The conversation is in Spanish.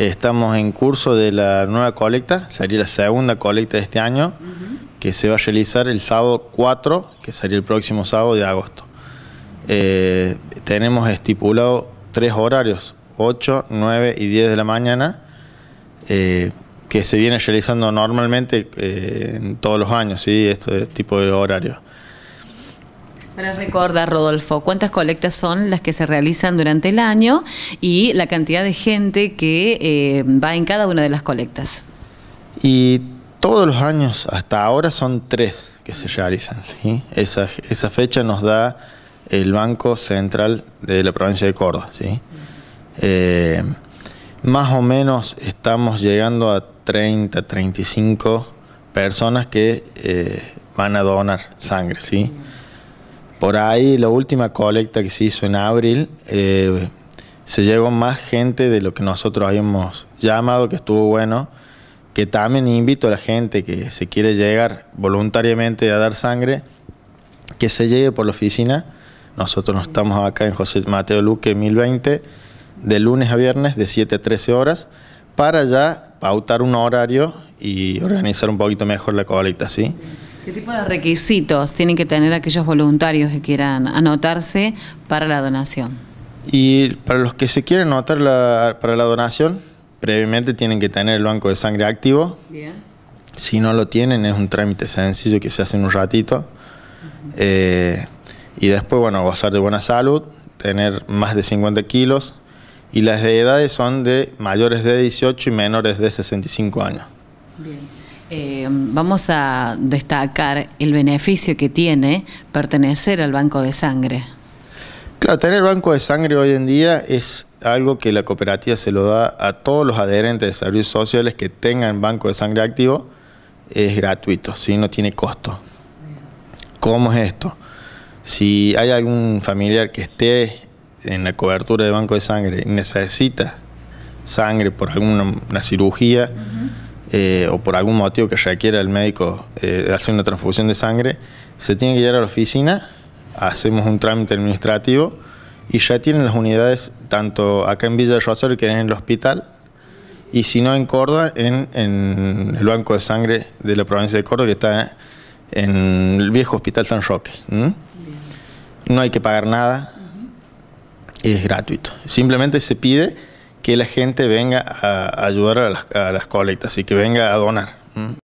Estamos en curso de la nueva colecta, sería la segunda colecta de este año, que se va a realizar el sábado 4, que sería el próximo sábado de agosto. Eh, tenemos estipulado tres horarios, 8, 9 y 10 de la mañana, eh, que se viene realizando normalmente eh, en todos los años, ¿sí? este tipo de horario recordar, Rodolfo, ¿cuántas colectas son las que se realizan durante el año y la cantidad de gente que eh, va en cada una de las colectas? Y todos los años, hasta ahora, son tres que se realizan. ¿sí? Esa, fecha nos da el Banco Central de la provincia de Córdoba. ¿sí? Eh, más o menos estamos llegando a 30, 35 personas que eh, van a donar sangre. ¿sí? Por ahí la última colecta que se hizo en abril, eh, se llegó más gente de lo que nosotros habíamos llamado, que estuvo bueno, que también invito a la gente que se quiere llegar voluntariamente a dar sangre, que se llegue por la oficina. Nosotros nos estamos acá en José Mateo Luque 1020, de lunes a viernes, de 7 a 13 horas, para ya pautar un horario y organizar un poquito mejor la colecta, ¿sí? ¿Qué tipo de requisitos tienen que tener aquellos voluntarios que quieran anotarse para la donación? Y para los que se quieren anotar para la donación, previamente tienen que tener el banco de sangre activo. Bien. Si no lo tienen, es un trámite sencillo que se hace en un ratito. Eh, y después, bueno, gozar de buena salud, tener más de 50 kilos. Y las de edades son de mayores de 18 y menores de 65 años. Bien. Eh, vamos a destacar el beneficio que tiene pertenecer al banco de sangre. Claro, tener banco de sangre hoy en día es algo que la cooperativa se lo da a todos los adherentes de servicios sociales que tengan banco de sangre activo. Es gratuito, ¿sí? no tiene costo. ¿Cómo es esto? Si hay algún familiar que esté en la cobertura de banco de sangre y necesita sangre por alguna una cirugía, eh, o por algún motivo que requiera el médico eh, hacer una transfusión de sangre, se tiene que ir a la oficina, hacemos un trámite administrativo y ya tienen las unidades tanto acá en Villa de Rosario que en el hospital y si no en Córdoba, en, el Banco de Sangre de la provincia de Córdoba que está en el viejo Hospital San Roque. No hay que pagar nada, es gratuito. Simplemente se pide que la gente venga a ayudar a las, a colectas y que venga a donar.